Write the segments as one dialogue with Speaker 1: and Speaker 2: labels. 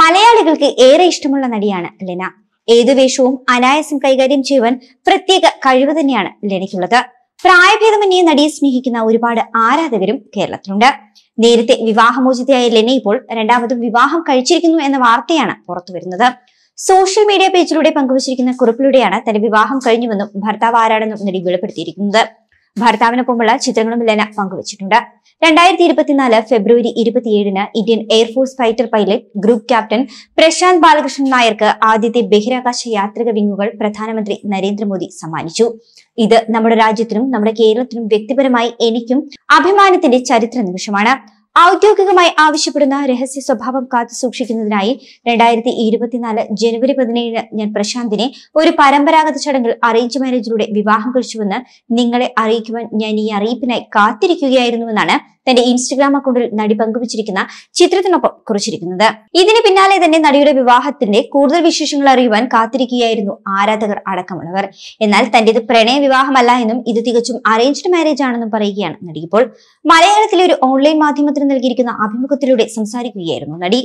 Speaker 1: മലയാളികൾക്ക് ഏറെ ഇഷ്ടമുള്ള നടിയാണ് ലെന ഏതു വേഷവും അനായാസം കൈകാര്യം ചെയ്യുവാൻ പ്രത്യേക കഴിവ് തന്നെയാണ് ലെനയ്ക്കുള്ളത് പ്രായഭേദമന്യേ നടിയെ സ്നേഹിക്കുന്ന ഒരുപാട് ആരാധകരും കേരളത്തിലുണ്ട് നേരത്തെ വിവാഹമോചിതയായ ലെന ഇപ്പോൾ രണ്ടാമതും വിവാഹം കഴിച്ചിരിക്കുന്നു എന്ന വാർത്തയാണ് പുറത്തുവരുന്നത് സോഷ്യൽ മീഡിയ പേജിലൂടെ പങ്കുവച്ചിരിക്കുന്ന കുറിപ്പിലൂടെയാണ് തന്റെ വിവാഹം കഴിഞ്ഞുവെന്നും ഭർത്താവ് ആരാണെന്നും നടി വെളിപ്പെടുത്തിയിരിക്കുന്നത് ഭർത്താവിനൊപ്പമുള്ള ചിത്രങ്ങളും ലെന പങ്കുവച്ചിട്ടുണ്ട് രണ്ടായിരത്തി ഇരുപത്തിനാല് ഫെബ്രുവരി ഇരുപത്തിയേഴിന് Indian air force fighter pilot group captain Prashanth Balakrishnan നായർക്ക് ആദ്യത്തെ ബഹിരാകാശ യാത്രിക വിങ്ങുകൾ പ്രധാനമന്ത്രി നരേന്ദ്രമോദി സമ്മാനിച്ചു ഇത് നമ്മുടെ രാജ്യത്തിനും നമ്മുടെ കേരളത്തിനും വ്യക്തിപരമായി എനിക്കും അഭിമാനത്തിന്റെ ചരിത്ര നിമിഷമാണ് ഔദ്യോഗികമായി ആവശ്യപ്പെടുന്ന രഹസ്യ സ്വഭാവം കാത്തു സൂക്ഷിക്കുന്നതിനായി രണ്ടായിരത്തി ഇരുപത്തിനാല് ജനുവരി പതിനേഴിന് ഞാൻ പ്രശാന്തിനെ ഒരു പരമ്പരാഗത ചടങ്ങിൽ അറേഞ്ച് മാരേജിലൂടെ വിവാഹം കഴിച്ചുവെന്ന് നിങ്ങളെ അറിയിക്കുവാൻ ഞാൻ ഈ അറിയിപ്പിനായി കാത്തിരിക്കുകയായിരുന്നുവെന്നാണ് തന്റെ ഇൻസ്റ്റഗ്രാം അക്കൗണ്ടിൽ നടി പങ്കുവച്ചിരിക്കുന്ന ചിത്രത്തിനൊപ്പം കുറിച്ചിരിക്കുന്നത് ഇതിന് പിന്നാലെ തന്നെ നടിയുടെ വിവാഹത്തിന്റെ കൂടുതൽ വിശേഷങ്ങൾ അറിയുവാൻ കാത്തിരിക്കുകയായിരുന്നു ആരാധകർ അടക്കമുള്ളവർ എന്നാൽ തന്റേത് പ്രണയ വിവാഹമല്ല എന്നും ഇത് തികച്ചും അറേഞ്ച്ഡ് മാരേജ് ആണെന്നും പറയുകയാണ് നടി ഇപ്പോൾ മലയാളത്തിലെ ഒരു ഓൺലൈൻ മാധ്യമത്തിന് നൽകിയിരിക്കുന്ന അഭിമുഖത്തിലൂടെ സംസാരിക്കുകയായിരുന്നു നടി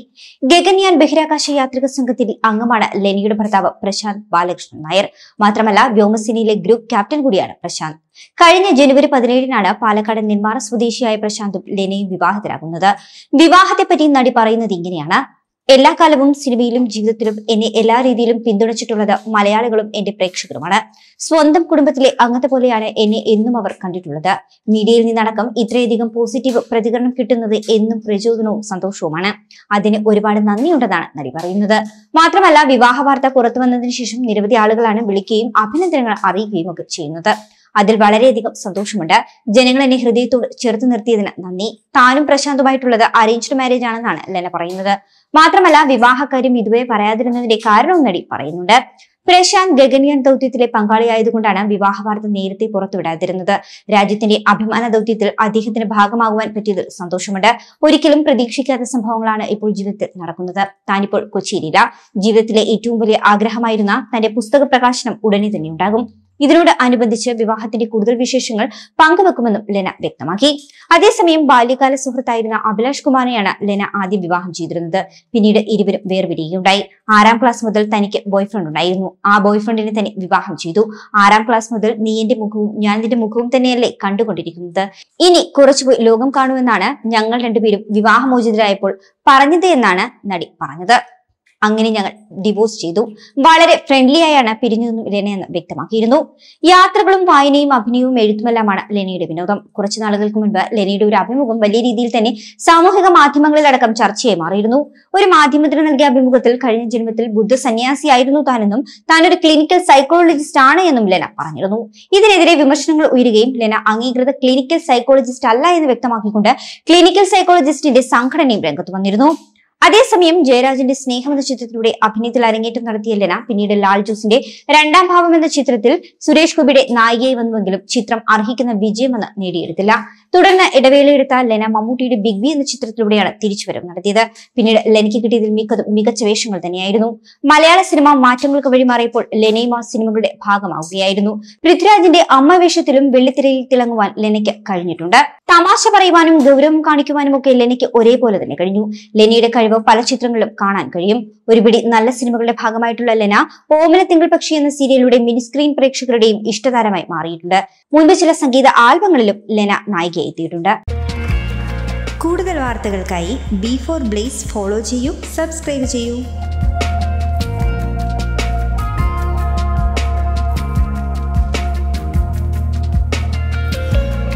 Speaker 1: ഗഗൻയാൻ ബഹിരാകാശ യാത്രിക സംഘത്തിൽ അംഗമാണ് ലെനിയുടെ ഭർത്താവ് പ്രശാന്ത് ബാലകൃഷ്ണൻ നായർ മാത്രമല്ല വ്യോമസേനയിലെ ഗ്രൂപ്പ് ക്യാപ്റ്റൻ കൂടിയാണ് പ്രശാന്ത് കഴിഞ്ഞ ജനുവരി പതിനേഴിനാണ് പാലക്കാട് നെന്മാറ സ്വദേശിയായ പ്രശാന്തും ലെനയും വിവാഹിതരാകുന്നത് വിവാഹത്തെപ്പറ്റി നടി പറയുന്നത് ഇങ്ങനെയാണ് എല്ലാ കാലവും സിനിമയിലും ജീവിതത്തിലും എന്നെ എല്ലാ രീതിയിലും പിന്തുണച്ചിട്ടുള്ളത് മലയാളികളും എന്റെ പ്രേക്ഷകരുമാണ് സ്വന്തം കുടുംബത്തിലെ അംഗത്തെ പോലെയാണ് എന്നെ എന്നും അവർ കണ്ടിട്ടുള്ളത് മീഡിയയിൽ നിന്നടക്കം ഇത്രയധികം പോസിറ്റീവ് പ്രതികരണം കിട്ടുന്നത് എന്നും പ്രചോദനവും സന്തോഷവുമാണ് അതിന് ഒരുപാട് നന്ദിയുണ്ടെന്നാണ് നടി പറയുന്നത് മാത്രമല്ല വിവാഹ വാർത്ത പുറത്തു വന്നതിന് ശേഷം നിരവധി ആളുകളാണ് വിളിക്കുകയും അഭിനന്ദനങ്ങൾ അറിയുകയും ഒക്കെ ചെയ്യുന്നത് അതിൽ വളരെയധികം സന്തോഷമുണ്ട് ജനങ്ങൾ എന്നെ ഹൃദയത്തോട് ചേർത്ത് നിർത്തിയതിന് നന്ദി താനും പ്രശാന്തുമായിട്ടുള്ളത് അറേഞ്ച്ഡ് മാരേജ് ആണെന്നാണ് ലെന പറയുന്നത് മാത്രമല്ല വിവാഹക്കാര്യം ഇതുവരെ പറയാതിരുന്നതിന്റെ കാരണവും നടി പറയുന്നുണ്ട് പ്രശാന്ത് ഗഗനിയൻ ദൗത്യത്തിലെ പങ്കാളിയായതുകൊണ്ടാണ് വിവാഹ വാർത്ത നേരത്തെ പുറത്തുവിടാതിരുന്നത് രാജ്യത്തിന്റെ അഭിമാന ദൗത്യത്തിൽ അദ്ദേഹത്തിന് ഭാഗമാകുവാൻ പറ്റിയതിൽ സന്തോഷമുണ്ട് ഒരിക്കലും പ്രതീക്ഷിക്കാത്ത സംഭവങ്ങളാണ് ഇപ്പോൾ ജീവിതത്തിൽ നടക്കുന്നത് താനിപ്പോൾ കൊച്ചിയിലില്ല ജീവിതത്തിലെ ഏറ്റവും വലിയ ആഗ്രഹമായിരുന്ന തന്റെ പുസ്തക പ്രകാശനം ഉടനെ തന്നെ ഉണ്ടാകും ഇതിനോട് അനുബന്ധിച്ച് വിവാഹത്തിന്റെ കൂടുതൽ വിശേഷങ്ങൾ പങ്കുവെക്കുമെന്നും ലെന വ്യക്തമാക്കി അതേസമയം ബാല്യകാല സുഹൃത്തായിരുന്ന അഭിലാഷ് കുമാറിനെയാണ് ലെന ആദ്യം വിവാഹം ചെയ്തിരുന്നത് പിന്നീട് ഇരുവരും വേർപിരിയുകയുണ്ടായി ആറാം ക്ലാസ് മുതൽ തനിക്ക് ബോയ്ഫ്രണ്ട് ഉണ്ടായിരുന്നു ആ ബോയ്ഫ്രണ്ടിനെ തന്നെ വിവാഹം ചെയ്തു ആറാം ക്ലാസ് മുതൽ നീ എന്റെ മുഖവും ഞാൻ നിന്റെ മുഖവും തന്നെയല്ലേ കണ്ടുകൊണ്ടിരിക്കുന്നത് ഇനി കുറച്ചുപോയി ലോകം കാണുമെന്നാണ് ഞങ്ങൾ രണ്ടുപേരും വിവാഹമോചിതരായപ്പോൾ പറഞ്ഞത് എന്നാണ് നടി പറഞ്ഞത് അങ്ങനെ ഞങ്ങൾ ഡിവോഴ്സ് ചെയ്തു വളരെ ഫ്രണ്ട്ലി ആയാണ് പിരിഞ്ഞു ലെന എന്ന് വ്യക്തമാക്കിയിരുന്നു യാത്രകളും വായനയും അഭിനയവും എഴുത്തുമെല്ലാമാണ് ലെനയുടെ വിനോദം കുറച്ചു നാളുകൾക്ക് മുൻപ് ലെനയുടെ ഒരു അഭിമുഖം വലിയ രീതിയിൽ തന്നെ സാമൂഹിക മാധ്യമങ്ങളിലടക്കം ചർച്ചയായി മാറിയിരുന്നു ഒരു മാധ്യമത്തിന് നൽകിയ അഭിമുഖത്തിൽ കഴിഞ്ഞ ജന്മത്തിൽ ബുദ്ധ സന്യാസിയായിരുന്നു താനെന്നും താൻ ഒരു ക്ലിനിക്കൽ സൈക്കോളജിസ്റ്റ് ആണ് എന്നും ലെന പറഞ്ഞിരുന്നു ഇതിനെതിരെ വിമർശനങ്ങൾ ഉയരുകയും ലെന അംഗീകൃത ക്ലിനിക്കൽ സൈക്കോളജിസ്റ്റ് അല്ല എന്ന് വ്യക്തമാക്കിക്കൊണ്ട് ക്ലിനിക്കൽ സൈക്കോളജിസ്റ്റിന്റെ സംഘടനയും രംഗത്ത് വന്നിരുന്നു അതേസമയം ജയരാജന്റെ സ്നേഹം എന്ന ചിത്രത്തിലൂടെ അഭിനയത്തിൽ അരങ്ങേറ്റം നടത്തിയ ലന പിന്നീട് ലാൽ ജോസിന്റെ രണ്ടാം ഭാവം എന്ന ചിത്രത്തിൽ സുരേഷ് ഗോപിയുടെ നായികയായി വന്നുവെങ്കിലും ചിത്രം അർഹിക്കുന്ന വിജയമെന്ന് നേടിയെടുത്തില്ല തുടർന്ന് ഇടവേളയെടുത്ത ലെന മമ്മൂട്ടിയുടെ ബിഗ് ബി എന്ന ചിത്രത്തിലൂടെയാണ് തിരിച്ചുവരവ് നടത്തിയത് പിന്നീട് ലെനയ്ക്ക് കിട്ടിയതിൽ മിക്കതും മികച്ച വേഷങ്ങൾ തന്നെയായിരുന്നു മലയാള സിനിമ മാറ്റങ്ങൾക്ക് വഴിമാറിയപ്പോൾ ലെനയും ആ സിനിമകളുടെ ഭാഗമാവുകയായിരുന്നു പൃഥ്വിരാജിന്റെ അമ്മ വേഷത്തിലും വെള്ളിത്തിരയിൽ തിളങ്ങുവാൻ ലെനയ്ക്ക് കഴിഞ്ഞിട്ടുണ്ട് തമാശ പറയുവാനും ഗൗരവം കാണിക്കുവാനും ഒക്കെ ലെനിക്ക് ഒരേപോലെ തന്നെ കഴിഞ്ഞു ലെനിയുടെ കഴിവ് പല ചിത്രങ്ങളിലും കാണാൻ കഴിയും ഒരുപിടി നല്ല സിനിമകളുടെ ഭാഗമായിട്ടുള്ള ലെന ഓമന തിങ്കൾ പക്ഷി എന്ന സീരിയലിലൂടെ മിനിസ്ക്രീൻ പ്രേക്ഷകരുടെയും ഇഷ്ടതാരമായി മാറിയിട്ടുണ്ട് മുൻപ് ചില സംഗീത ആൽബങ്ങളിലും ലെന നായികയായി എത്തിയിട്ടുണ്ട് കൂടുതൽ വാർത്തകൾക്കായി ബി ഫോർ ബ്ലേസ് ഫോളോ ചെയ്യൂ സബ്സ്ക്രൈബ് ചെയ്യൂ